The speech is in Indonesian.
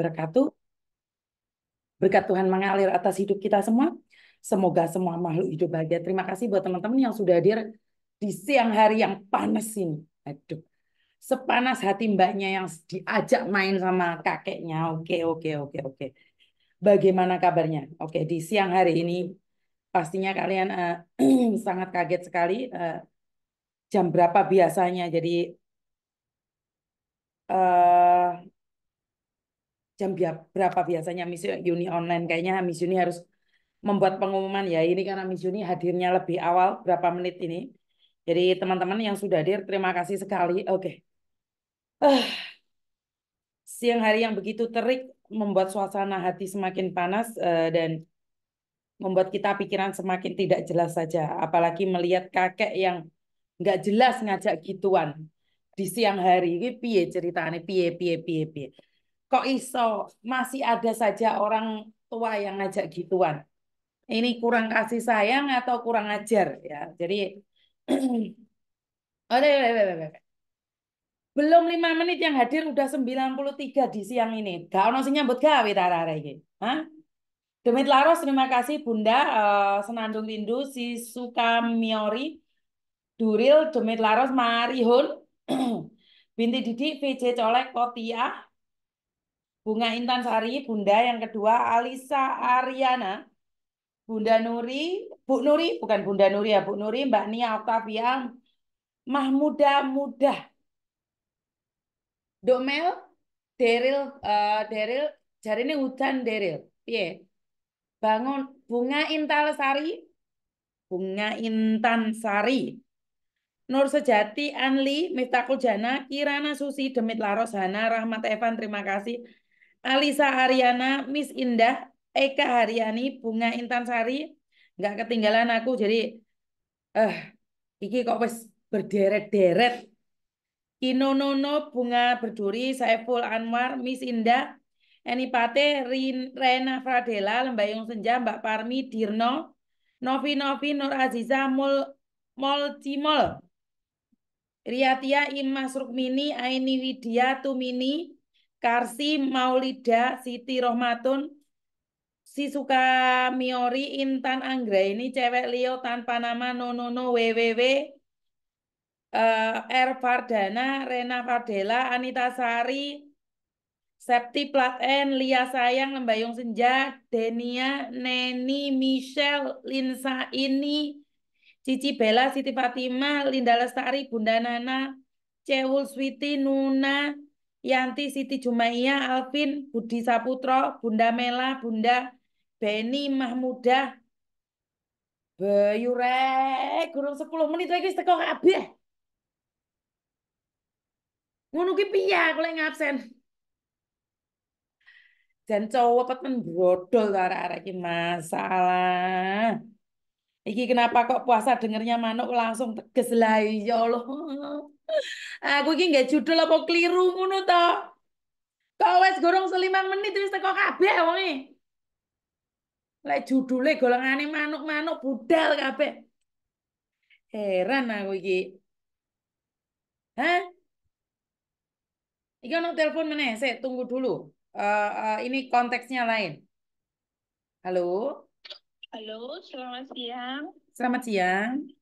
wabarakatuh. Berkat Tuhan mengalir atas hidup kita semua. Semoga semua makhluk hidup bahagia. Terima kasih buat teman-teman yang sudah hadir di siang hari yang panas ini. Aduh, sepanas hati mbaknya yang diajak main sama kakeknya. Oke, oke, oke, oke. Bagaimana kabarnya? Oke, di siang hari ini pastinya kalian uh, sangat kaget sekali. Uh, jam berapa biasanya? Jadi uh, jam berapa biasanya Miss Uni online kayaknya Miss Uni harus membuat pengumuman ya ini karena Miss Uni hadirnya lebih awal berapa menit ini jadi teman-teman yang sudah hadir terima kasih sekali oke okay. uh, siang hari yang begitu terik membuat suasana hati semakin panas uh, dan membuat kita pikiran semakin tidak jelas saja apalagi melihat kakek yang nggak jelas ngajak gituan di siang hari ini piye ceritanya piye piye piye piye kok iso masih ada saja orang tua yang ngajak gituan. Ini kurang kasih sayang atau kurang ajar ya. Jadi belum lima menit yang hadir udah 93 di siang ini. Gak ono sing nyambut gawe tarare iki. Hah? Demit Laros terima kasih Bunda uh, Senandung Lindu si Sukamiori Duril Demit Laros Marihun Binti Didi VJ Colek Kotia Bunga Intan Sari, Bunda. Yang kedua Alisa Ariana. Bunda Nuri, Bu Nuri, bukan Bunda Nuri ya, Bu Nuri, Mbak Nia octavia Mahmuda muda Domel, Deril, uh, eh, Deril, jari ini hutan Deril. Piye? Bangun, Bunga Intan Sari, Bunga Intan Sari. Nur Sejati, Anli, Miftakul Jana, Kirana Susi, Demit Laros, Hana, Rahmat Evan, terima kasih. Alisa Ariana, Miss Indah, Eka Haryani, Bunga Intan Sari, nggak ketinggalan aku. Jadi, eh, iki kok wes berderet-deret. Ino Nono, Bunga Berduri, Saiful Anwar, Miss Indah, Eni Pate, Rin, Rena Fradela, Lembayung Senja, Mbak Parmi, Dirno, Novi Novi, Nur Aziza, Mul, Mol Cimol, Riatia, Imas Rukmini, Aini Widya, Tumini, Karsi Maulida Siti Rohmatun Sisuka suka Miori Intan Anggra ini cewek Leo tanpa nama Nonono WWW uh, eh, R Fardana Rena Fardela Anita Sari Septi Plat Lia Sayang, Lembayung Senja, Denia, Neni, Michelle, Linsa Ini, Cici Bella, Siti Fatima, Linda Lestari, Bunda Nana, Cewul Switi, Nuna, Yanti Siti Jumaiya, Alvin, Budi Saputro, Bunda Mela, Bunda Beni, Mahmudah, Bayurek, kurang sepuluh menit lagi teko kabeh. Ngono ki piye aku lek ngabsen. Jan cowok peten brodol arek-arek iki masalah. Iki kenapa kok puasa dengernya manuk langsung teges lah iya, ya Allah. Aku iki nggak judul apa keliru ngono to. Kok wes gorong selimang menit wis teko kabeh wonge. Lek judule golongane manuk-manuk budal kabeh. Heran aku iki. Hah? Iki ono telepon meneh, saya tunggu dulu. Uh, uh, ini konteksnya lain. Halo? Halo, selamat siang. Selamat siang.